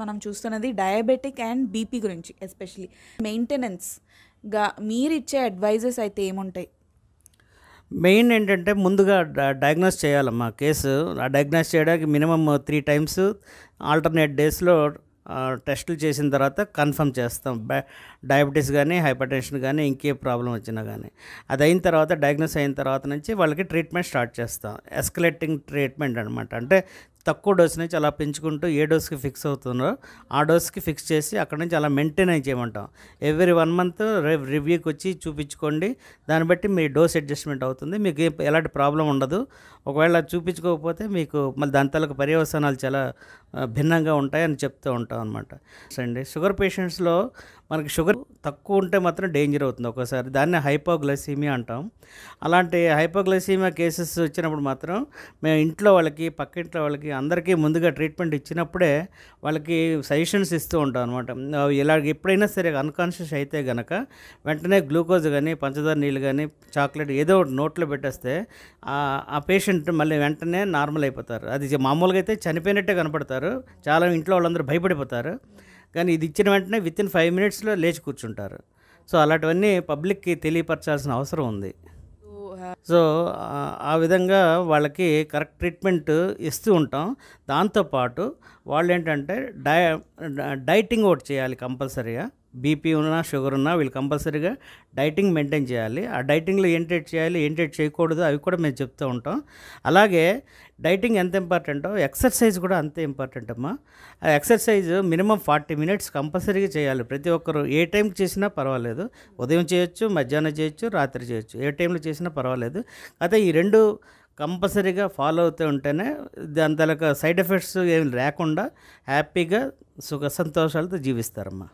మనం చూస్తున్నది diabetic and BP గురించి ఎస్పెషలీ మెయింటెనెన్స్గా మీరు ఇచ్చే అడ్వైజెస్ అయితే ఏముంటాయి మెయిన్ ఏంటంటే ముందుగా డయాగ్నోస్ చేయాలమ్మా కేసు ఆ డయాగ్నోస్ చేయడానికి మినిమమ్ త్రీ టైమ్స్ ఆల్టర్నేట్ డేస్లో టెస్టులు చేసిన తర్వాత కన్ఫర్మ్ చేస్తాం డయాబెటీస్ కానీ హైపర్ టెన్షన్ కానీ ఇంకే ప్రాబ్లం వచ్చినా కానీ అది అయిన తర్వాత డయాగ్నోస్ అయిన తర్వాత నుంచి వాళ్ళకి ట్రీట్మెంట్ స్టార్ట్ చేస్తాం ఎస్కలేటింగ్ ట్రీట్మెంట్ అనమాట అంటే తక్కువ డోస్ నుంచి అలా పెంచుకుంటూ ఏ డోస్కి ఫిక్స్ అవుతుందో ఆ డోస్కి ఫిక్స్ చేసి అక్కడ నుంచి అలా మెయింటైన్ అయి చేయమంటాం ఎవ్రీ వన్ మంత్ రివ్యూకి వచ్చి చూపించుకోండి దాన్ని బట్టి మీ డోస్ అడ్జస్ట్మెంట్ అవుతుంది మీకు ఎలాంటి ప్రాబ్లం ఉండదు ఒకవేళ చూపించుకోకపోతే మీకు మళ్ళీ దంతాలకు పర్యవసనాలు పర్యవసానాలు చాలా భిన్నంగా ఉంటాయని చెప్తూ ఉంటాం అనమాట అండి షుగర్ పేషెంట్స్లో మనకి షుగర్ తక్కువ ఉంటే మాత్రం డేంజర్ అవుతుంది ఒకసారి దాన్ని హైపోగ్లైసీమియా అంటాం అలాంటి హైపోగ్లైసీమియా కేసెస్ వచ్చినప్పుడు మాత్రం మేము ఇంట్లో వాళ్ళకి పక్కింట్లో వాళ్ళకి వాళ్ళకి అందరికీ ముందుగా ట్రీట్మెంట్ ఇచ్చినప్పుడే వాళ్ళకి సజెషన్స్ ఇస్తూ ఉంటాం అనమాట ఇలా ఎప్పుడైనా సరే అన్కాన్షియస్ అయితే గనక వెంటనే గ్లూకోజ్ కానీ పంచదార నీళ్ళు కానీ చాక్లెట్ ఏదో ఒకటి నోట్లో పెట్టేస్తే ఆ పేషెంట్ మళ్ళీ వెంటనే నార్మల్ అయిపోతారు అది మామూలుగా అయితే చనిపోయినట్టే కనపడతారు చాలా ఇంట్లో వాళ్ళందరూ భయపడిపోతారు కానీ ఇది ఇచ్చిన వెంటనే విత్ ఇన్ ఫైవ్ మినిట్స్లో లేచి కూర్చుంటారు సో అలాంటివన్నీ పబ్లిక్కి తెలియపరచాల్సిన అవసరం ఉంది సో ఆ విధంగా వాళ్ళకి కరెక్ట్ ట్రీట్మెంట్ ఇస్తూ ఉంటాం దాంతోపాటు వాళ్ళు ఏంటంటే డై డైటింగ్ ఒకటి చేయాలి కంపల్సరీగా బీపీ ఉన్నా షుగర్ ఉన్నా వీళ్ళు కంపల్సరీగా డైటింగ్ మెయింటైన్ చేయాలి ఆ డైటింగ్లో ఏం డైట్ చేయాలి ఏం డైట్ చేయకూడదు అవి కూడా మేము చెప్తూ ఉంటాం అలాగే డైటింగ్ ఎంత ఇంపార్టెంటో ఎక్సర్సైజ్ కూడా అంతే ఇంపార్టెంట్ అమ్మా ఆ ఎక్సర్సైజ్ మినిమం ఫార్టీ మినిట్స్ కంపల్సరీగా చేయాలి ప్రతి ఒక్కరు ఏ టైంకి చేసినా పర్వాలేదు ఉదయం చేయొచ్చు మధ్యాహ్నం చేయొచ్చు రాత్రి చేయొచ్చు ఏ టైంలో చేసినా పర్వాలేదు అయితే ఈ రెండు కంపల్సరీగా ఫాలో అవుతూ ఉంటేనే దాని తలక సైడ్ ఎఫెక్ట్స్ ఏమి లేకుండా హ్యాపీగా సుఖ సంతోషాలతో జీవిస్తారమ్మా